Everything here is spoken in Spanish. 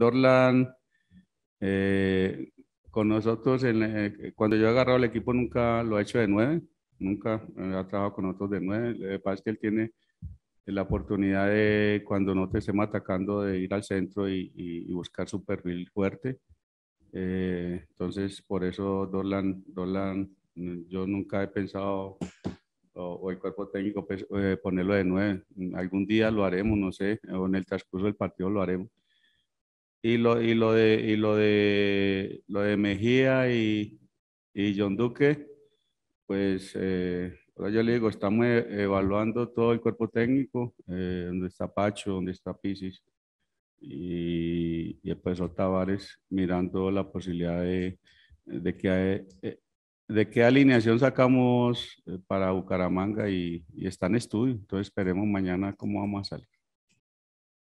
Dorlan, eh, con nosotros, en, eh, cuando yo he agarrado el equipo nunca lo ha he hecho de nueve, nunca ha trabajado con otros de nueve. Lo que pasa es que él tiene la oportunidad de, cuando no te estemos atacando, de ir al centro y, buscar su perfil fuerte. Eh, entonces, por eso Dorlan, yo nunca he pensado, o, el cuerpo técnico, pues, ponerlo de nueve. Algún día lo haremos, no sé, o en el transcurso del partido lo haremos y lo, y lo de y lo de lo de Mejía y, y John Duque, pues eh, ahora yo le digo, estamos e, evaluando todo el cuerpo técnico, eh, donde está Pacho, donde está Pisis y, después empezó Tavares mirando la posibilidad de, de que eh, de qué alineación sacamos para Bucaramanga y, y está en estudio. Entonces esperemos mañana cómo vamos a salir.